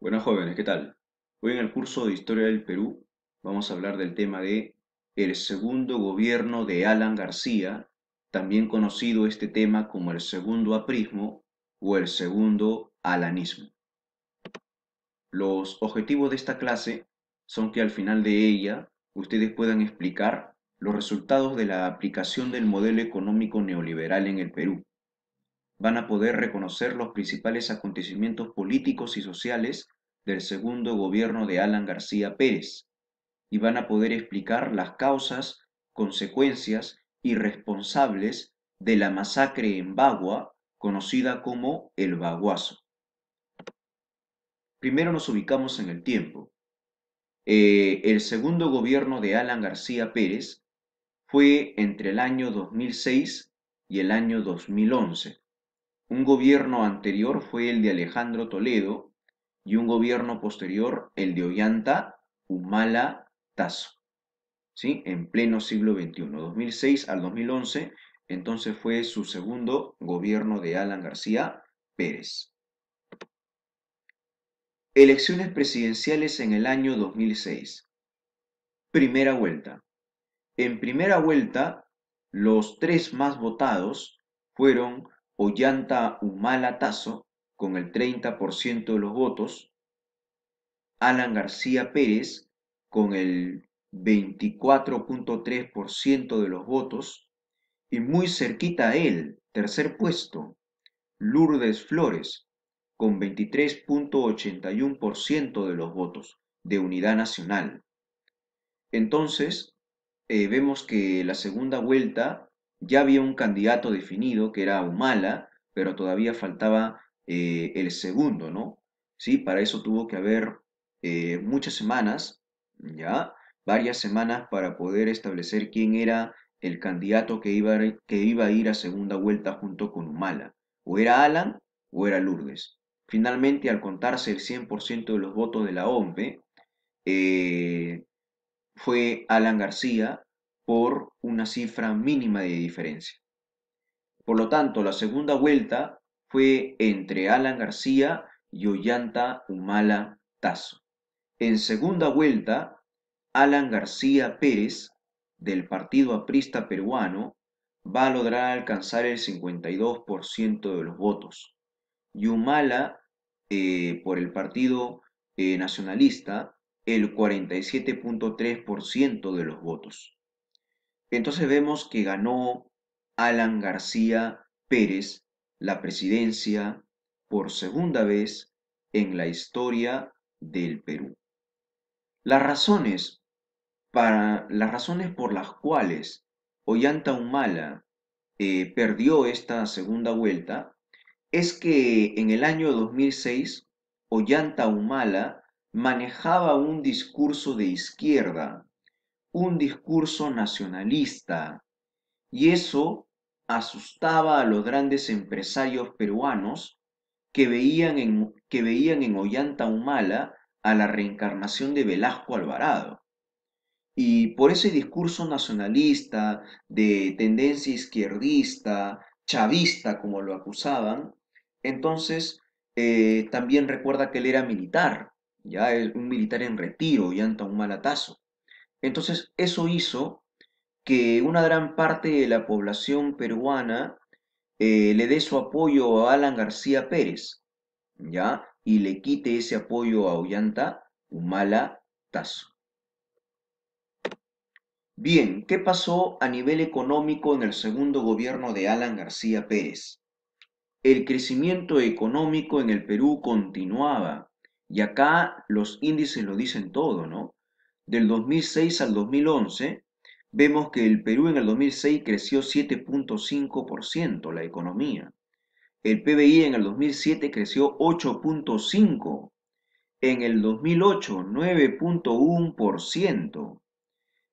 Buenas jóvenes, ¿qué tal? Hoy en el curso de Historia del Perú vamos a hablar del tema de el segundo gobierno de Alan García, también conocido este tema como el segundo aprismo o el segundo alanismo. Los objetivos de esta clase son que al final de ella ustedes puedan explicar los resultados de la aplicación del modelo económico neoliberal en el Perú van a poder reconocer los principales acontecimientos políticos y sociales del segundo gobierno de Alan García Pérez y van a poder explicar las causas, consecuencias y responsables de la masacre en Bagua, conocida como el Baguazo. Primero nos ubicamos en el tiempo. Eh, el segundo gobierno de Alan García Pérez fue entre el año 2006 y el año 2011. Un gobierno anterior fue el de Alejandro Toledo y un gobierno posterior el de Ollanta Humala Tasso, ¿Sí? En pleno siglo XXI, 2006 al 2011, entonces fue su segundo gobierno de Alan García Pérez. Elecciones presidenciales en el año 2006. Primera vuelta. En primera vuelta, los tres más votados fueron Ollanta Humala Tazo con el 30% de los votos, Alan García Pérez con el 24.3% de los votos y muy cerquita a él, tercer puesto, Lourdes Flores con 23.81% de los votos de Unidad Nacional. Entonces, eh, vemos que la segunda vuelta ya había un candidato definido que era Humala, pero todavía faltaba eh, el segundo, ¿no? Sí, para eso tuvo que haber eh, muchas semanas, ya, varias semanas para poder establecer quién era el candidato que iba, a, que iba a ir a segunda vuelta junto con Humala. O era Alan o era Lourdes. Finalmente, al contarse el 100% de los votos de la OMP, eh, fue Alan García por una cifra mínima de diferencia. Por lo tanto, la segunda vuelta fue entre Alan García y Ollanta Humala Tazo. En segunda vuelta, Alan García Pérez, del Partido Aprista Peruano, va a lograr alcanzar el 52% de los votos. Y Humala, eh, por el Partido eh, Nacionalista, el 47.3% de los votos. Entonces vemos que ganó Alan García Pérez la presidencia por segunda vez en la historia del Perú. Las razones, para, las razones por las cuales Ollanta Humala eh, perdió esta segunda vuelta es que en el año 2006 Ollanta Humala manejaba un discurso de izquierda un discurso nacionalista y eso asustaba a los grandes empresarios peruanos que veían en, que veían en Ollanta Humala a la reencarnación de Velasco Alvarado. Y por ese discurso nacionalista, de tendencia izquierdista, chavista, como lo acusaban, entonces eh, también recuerda que él era militar, ya es eh, un militar en retiro, Ollanta Tazo. Entonces, eso hizo que una gran parte de la población peruana eh, le dé su apoyo a Alan García Pérez, ¿ya? Y le quite ese apoyo a Ollanta Humala Tazo. Bien, ¿qué pasó a nivel económico en el segundo gobierno de Alan García Pérez? El crecimiento económico en el Perú continuaba, y acá los índices lo dicen todo, ¿no? del 2006 al 2011, vemos que el Perú en el 2006 creció 7.5% la economía. El PBI en el 2007 creció 8.5%. En el 2008, 9.1%.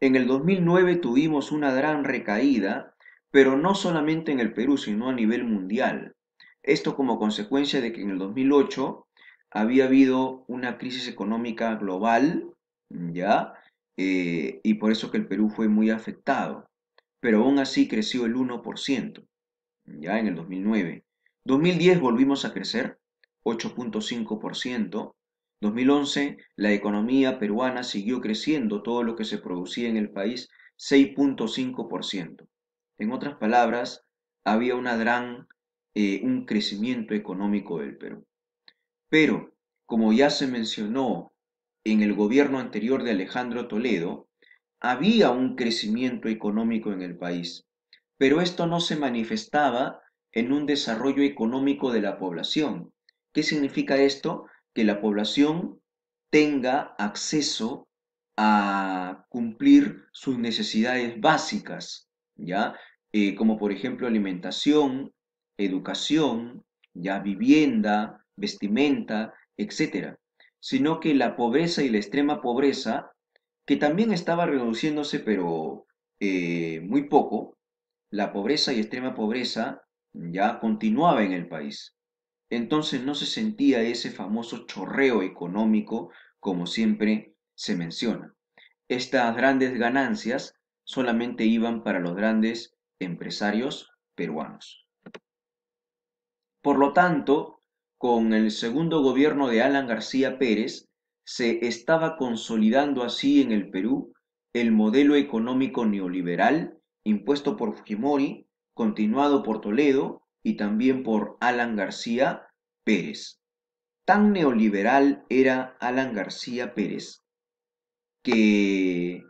En el 2009 tuvimos una gran recaída, pero no solamente en el Perú, sino a nivel mundial. Esto como consecuencia de que en el 2008 había habido una crisis económica global ¿ya? Eh, y por eso que el Perú fue muy afectado, pero aún así creció el 1%, ¿ya? En el 2009. 2010 volvimos a crecer, 8.5%. 2011 la economía peruana siguió creciendo todo lo que se producía en el país, 6.5%. En otras palabras, había una gran, eh, un crecimiento económico del Perú. Pero, como ya se mencionó en el gobierno anterior de Alejandro Toledo, había un crecimiento económico en el país, pero esto no se manifestaba en un desarrollo económico de la población. ¿Qué significa esto? Que la población tenga acceso a cumplir sus necesidades básicas, ¿ya? Eh, como por ejemplo alimentación, educación, ya vivienda, vestimenta, etcétera sino que la pobreza y la extrema pobreza, que también estaba reduciéndose, pero eh, muy poco, la pobreza y extrema pobreza ya continuaba en el país. Entonces no se sentía ese famoso chorreo económico como siempre se menciona. Estas grandes ganancias solamente iban para los grandes empresarios peruanos. Por lo tanto, con el segundo gobierno de Alan García Pérez, se estaba consolidando así en el Perú el modelo económico neoliberal impuesto por Fujimori, continuado por Toledo y también por Alan García Pérez. Tan neoliberal era Alan García Pérez que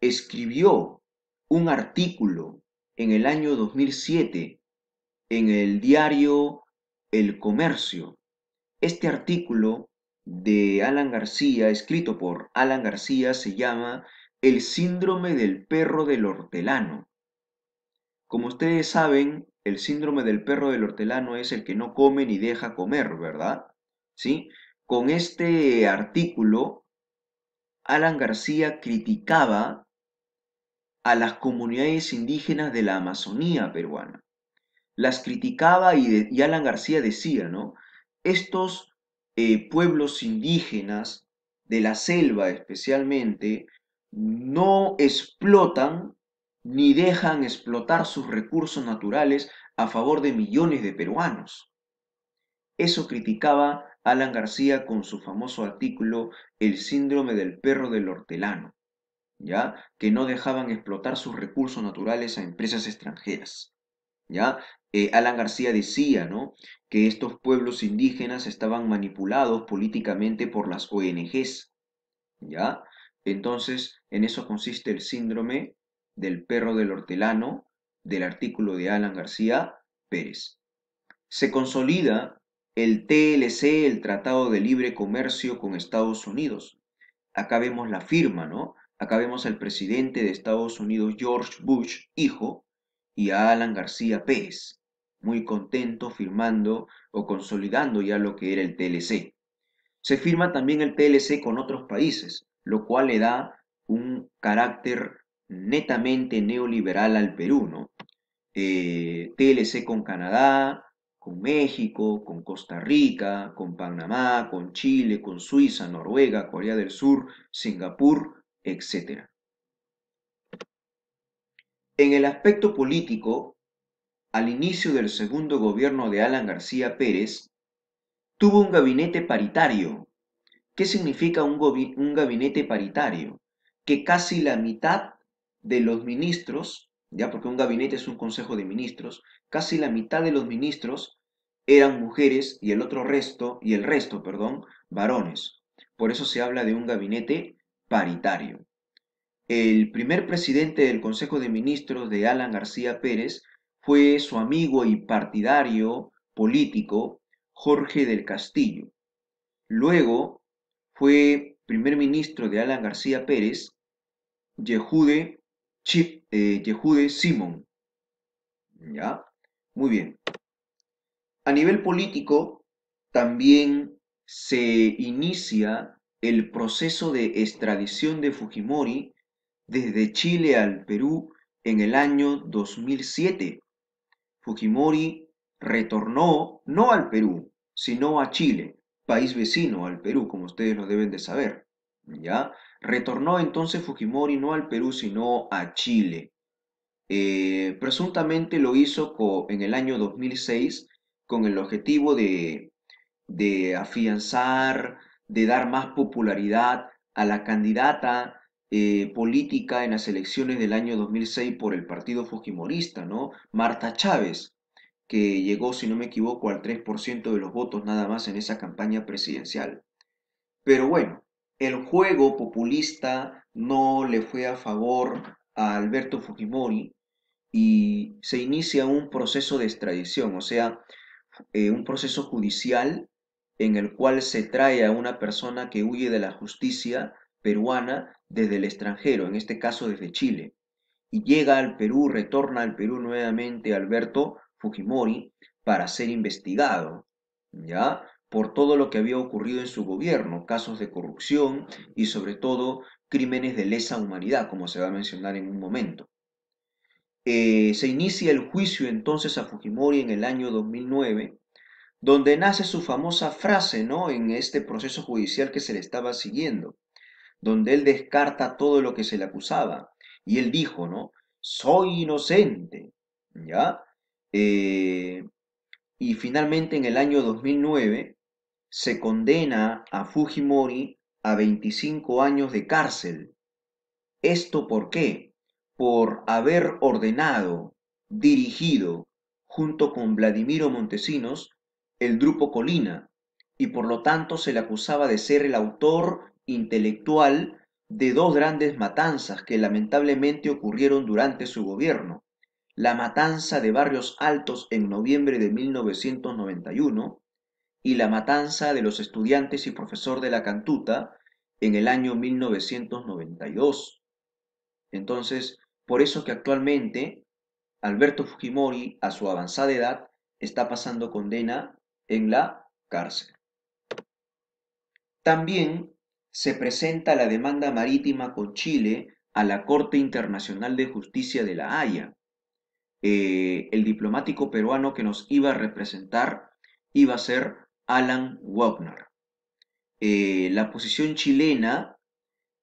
escribió un artículo en el año 2007 en el diario el comercio. Este artículo de Alan García, escrito por Alan García, se llama El síndrome del perro del hortelano. Como ustedes saben, el síndrome del perro del hortelano es el que no come ni deja comer, ¿verdad? ¿Sí? Con este artículo, Alan García criticaba a las comunidades indígenas de la Amazonía peruana las criticaba y, Alan García decía, ¿no? Estos eh, pueblos indígenas de la selva especialmente no explotan ni dejan explotar sus recursos naturales a favor de millones de peruanos. Eso criticaba Alan García con su famoso artículo El síndrome del perro del hortelano, ¿ya? Que no dejaban explotar sus recursos naturales a empresas extranjeras, ¿ya? Eh, Alan García decía, ¿no? que estos pueblos indígenas estaban manipulados políticamente por las ONGs, ¿ya? Entonces, en eso consiste el síndrome del perro del hortelano del artículo de Alan García Pérez. Se consolida el TLC, el Tratado de Libre Comercio con Estados Unidos. Acá vemos la firma, ¿no? Acá vemos al presidente de Estados Unidos, George Bush, hijo, y a Alan García Pérez muy contento firmando o consolidando ya lo que era el TLC. Se firma también el TLC con otros países, lo cual le da un carácter netamente neoliberal al Perú, ¿no? Eh, TLC con Canadá, con México, con Costa Rica, con Panamá, con Chile, con Suiza, Noruega, Corea del Sur, Singapur, etc. En el aspecto político, al inicio del segundo gobierno de Alan García Pérez, tuvo un gabinete paritario. ¿Qué significa un, gabinete paritario? Que casi la mitad de los ministros, ya porque un gabinete es un consejo de ministros, casi la mitad de los ministros eran mujeres y el otro resto, y el resto, perdón, varones. Por eso se habla de un gabinete paritario. El primer presidente del Consejo de Ministros de Alan García Pérez fue su amigo y partidario político Jorge del Castillo. Luego fue primer ministro de Alan García Pérez, Yehude, Chip, eh, Yehude Simon. ¿Ya? Muy bien. A nivel político, también se inicia el proceso de extradición de Fujimori desde Chile al Perú en el año 2007 Fujimori retornó no al Perú, sino a Chile, país vecino al Perú, como ustedes lo deben de saber. ¿Ya? Retornó entonces Fujimori no al Perú, sino a Chile. Eh, presuntamente lo hizo en el año 2006 con el objetivo de, de afianzar, de dar más popularidad a la candidata eh, política en las elecciones del año 2006 por el partido Fujimorista, ¿no? Marta Chávez, que llegó, si no me equivoco, al 3% de los votos nada más en esa campaña presidencial. Pero bueno, el juego populista no le fue a favor a Alberto Fujimori y se inicia un proceso de extradición, o sea, eh, un proceso judicial en el cual se trae a una persona que huye de la justicia peruana desde el extranjero, en este caso desde Chile. Y llega al Perú, retorna al Perú nuevamente Alberto Fujimori para ser investigado, ¿ya? Por todo lo que había ocurrido en su gobierno, casos de corrupción y sobre todo crímenes de lesa humanidad, como se va a mencionar en un momento. Eh, se inicia el juicio entonces a Fujimori en el año 2009, donde nace su famosa frase, ¿no? En este proceso judicial que se le estaba siguiendo donde él descarta todo lo que se le acusaba. Y él dijo, ¿no? Soy inocente, ¿ya? Eh, y finalmente en el año 2009 se condena a Fujimori a 25 años de cárcel. ¿Esto por qué? Por haber ordenado, dirigido, junto con Vladimiro Montesinos, el grupo Colina, y por lo tanto se le acusaba de ser el autor intelectual de dos grandes matanzas que lamentablemente ocurrieron durante su gobierno. La matanza de Barrios Altos en noviembre de 1991 y la matanza de los estudiantes y profesor de la Cantuta en el año 1992. Entonces, por eso que actualmente Alberto Fujimori, a su avanzada edad, está pasando condena en la cárcel. También se presenta la demanda marítima con Chile a la Corte Internacional de Justicia de La Haya. Eh, el diplomático peruano que nos iba a representar iba a ser Alan Wagner. Eh, la posición chilena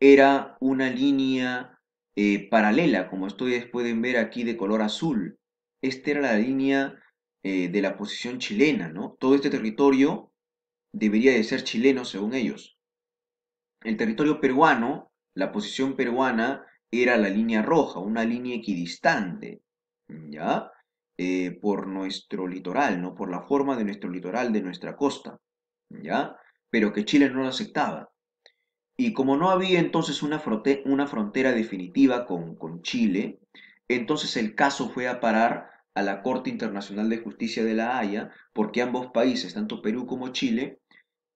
era una línea eh, paralela, como ustedes pueden ver aquí de color azul. Esta era la línea de la posición chilena, ¿no? Todo este territorio debería de ser chileno según ellos el territorio peruano, la posición peruana era la línea roja, una línea equidistante, ¿ya? Eh, por nuestro litoral, ¿no? Por la forma de nuestro litoral, de nuestra costa, ¿ya? Pero que Chile no lo aceptaba. Y como no había entonces una, frontera definitiva con, con Chile, entonces el caso fue a parar a la Corte Internacional de Justicia de la Haya, porque ambos países, tanto Perú como Chile,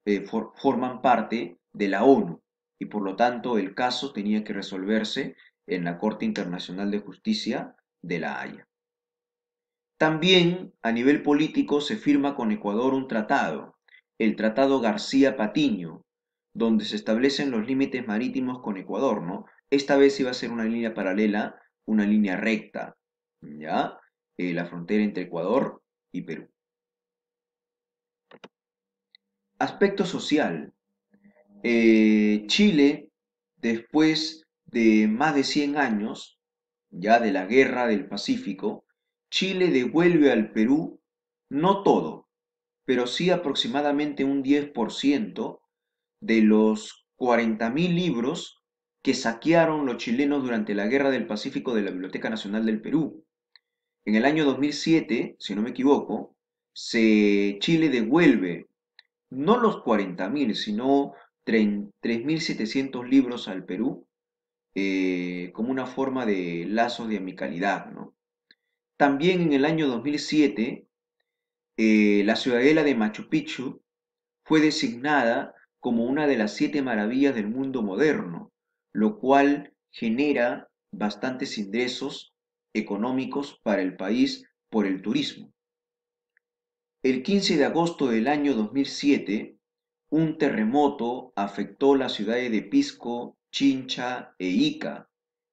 eh, forman parte de la ONU y por lo tanto el caso tenía que resolverse en la Corte Internacional de Justicia de La Haya. También a nivel político se firma con Ecuador un tratado, el Tratado García Patiño, donde se establecen los límites marítimos con Ecuador, ¿no? Esta vez iba a ser una línea paralela, una línea recta, ¿ya? Eh, la frontera entre Ecuador y Perú. Aspecto social. Eh, Chile, después de más de 100 años, ya de la guerra del Pacífico, Chile devuelve al Perú no todo, pero sí aproximadamente un 10% de los 40.000 libros que saquearon los chilenos durante la Guerra del Pacífico de la Biblioteca Nacional del Perú. En el año 2007, si no me equivoco, se, Chile devuelve no los 40.000, sino 3.700 libros al Perú eh, como una forma de lazos de amicalidad. ¿no? También en el año 2007, eh, la ciudadela de Machu Picchu fue designada como una de las siete maravillas del mundo moderno, lo cual genera bastantes ingresos económicos para el país por el turismo. El 15 de agosto del año 2007, un terremoto afectó las ciudades de Pisco, Chincha e Ica.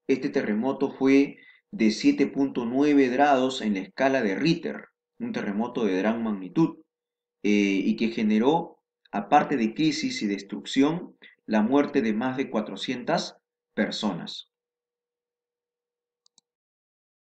Este terremoto fue de 7.9 grados en la escala de Ritter, un terremoto de gran magnitud, eh, y que generó, aparte de crisis y destrucción, la muerte de más de 400 personas.